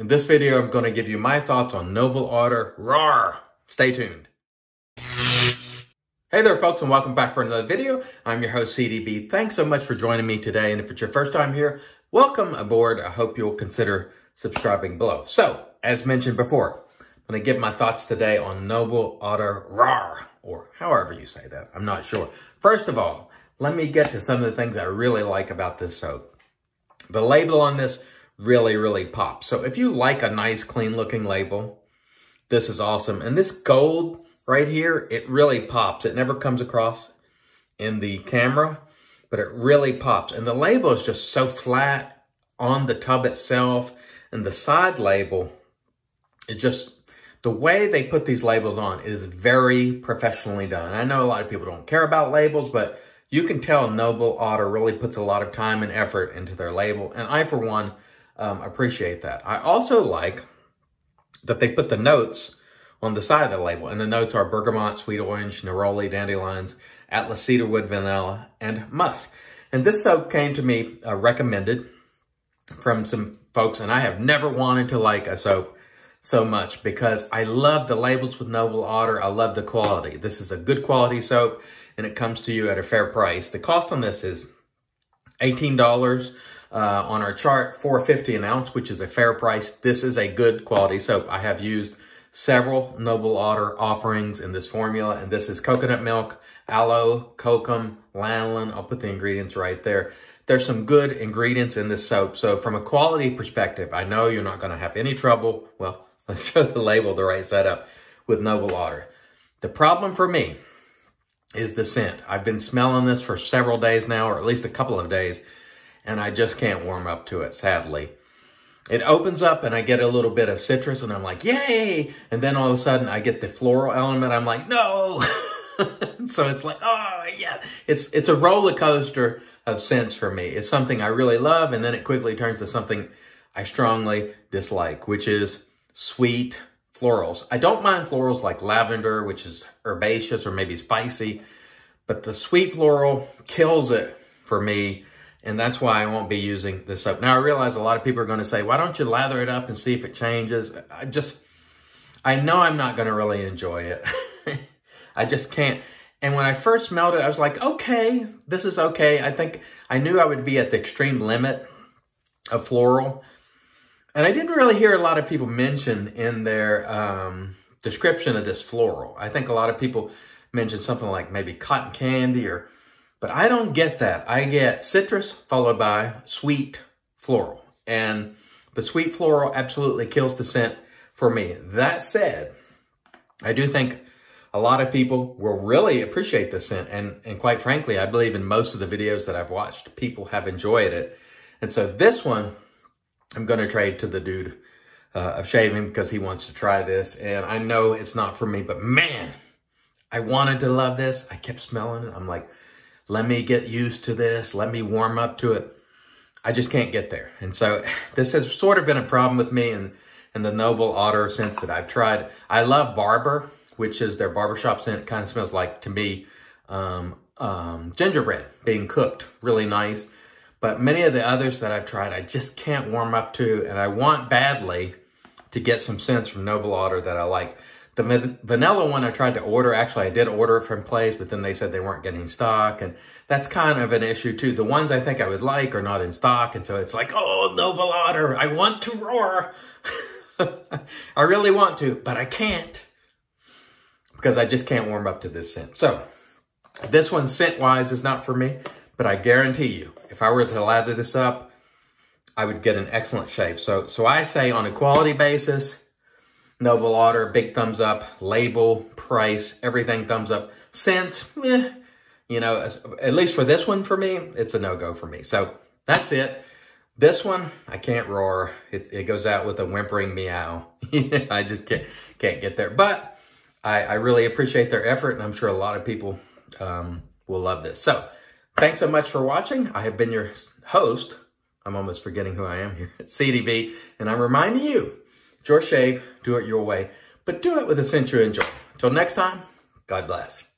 In this video, I'm going to give you my thoughts on Noble Order RAR. Stay tuned. Hey there, folks, and welcome back for another video. I'm your host, CDB. Thanks so much for joining me today. And if it's your first time here, welcome aboard. I hope you'll consider subscribing below. So, as mentioned before, I'm going to give my thoughts today on Noble Order RAR, or however you say that. I'm not sure. First of all, let me get to some of the things I really like about this soap. The label on this really, really pop. So if you like a nice, clean looking label, this is awesome. And this gold right here, it really pops. It never comes across in the camera, but it really pops. And the label is just so flat on the tub itself. And the side label is just, the way they put these labels on is very professionally done. I know a lot of people don't care about labels, but you can tell Noble Otter really puts a lot of time and effort into their label. And I, for one, um, appreciate that. I also like that they put the notes on the side of the label, and the notes are bergamot, sweet orange, neroli, dandelions, atlas cedarwood, vanilla, and musk. And this soap came to me uh, recommended from some folks, and I have never wanted to like a soap so much because I love the labels with Noble Otter. I love the quality. This is a good quality soap, and it comes to you at a fair price. The cost on this is $18 uh, on our chart, 450 an ounce, which is a fair price. This is a good quality soap. I have used several Noble Otter offerings in this formula, and this is coconut milk, aloe, kokum, lanolin. I'll put the ingredients right there. There's some good ingredients in this soap. So from a quality perspective, I know you're not going to have any trouble. Well, let's show the label the right setup with Noble Otter. The problem for me is the scent. I've been smelling this for several days now, or at least a couple of days, and I just can't warm up to it, sadly. It opens up and I get a little bit of citrus and I'm like, yay! And then all of a sudden I get the floral element. I'm like, no! so it's like, oh yeah, it's, it's a roller coaster of scents for me. It's something I really love and then it quickly turns to something I strongly dislike, which is sweet florals. I don't mind florals like lavender, which is herbaceous or maybe spicy, but the sweet floral kills it for me and that's why I won't be using this soap. Now, I realize a lot of people are going to say, why don't you lather it up and see if it changes? I just, I know I'm not going to really enjoy it. I just can't. And when I first smelled it, I was like, okay, this is okay. I think I knew I would be at the extreme limit of floral. And I didn't really hear a lot of people mention in their um, description of this floral. I think a lot of people mentioned something like maybe cotton candy or but I don't get that. I get citrus followed by sweet floral. And the sweet floral absolutely kills the scent for me. That said, I do think a lot of people will really appreciate the scent. And, and quite frankly, I believe in most of the videos that I've watched, people have enjoyed it. And so this one, I'm going to trade to the dude uh, of shaving because he wants to try this. And I know it's not for me, but man, I wanted to love this. I kept smelling it. I'm like, let me get used to this. Let me warm up to it. I just can't get there. And so this has sort of been a problem with me and and the Noble Otter scents that I've tried. I love Barber, which is their barbershop scent. kind of smells like, to me, um, um, gingerbread being cooked. Really nice. But many of the others that I've tried, I just can't warm up to. And I want badly to get some scents from Noble Otter that I like. The vanilla one I tried to order, actually I did order it from Plays, but then they said they weren't getting stock. And that's kind of an issue too. The ones I think I would like are not in stock. And so it's like, oh, Noble Otter, I want to roar. I really want to, but I can't because I just can't warm up to this scent. So this one scent-wise is not for me, but I guarantee you, if I were to lather this up, I would get an excellent shave. So, so I say on a quality basis, Novel order, big thumbs up. Label, price, everything thumbs up. Scent, eh, you know, at least for this one for me, it's a no-go for me. So that's it. This one, I can't roar. It, it goes out with a whimpering meow. I just can't, can't get there. But I, I, really appreciate their effort, and I'm sure a lot of people um, will love this. So thanks so much for watching. I have been your host. I'm almost forgetting who I am here at CDB, and I'm reminding you, your shave, do it your way, but do it with a sense you enjoy. Until next time, God bless.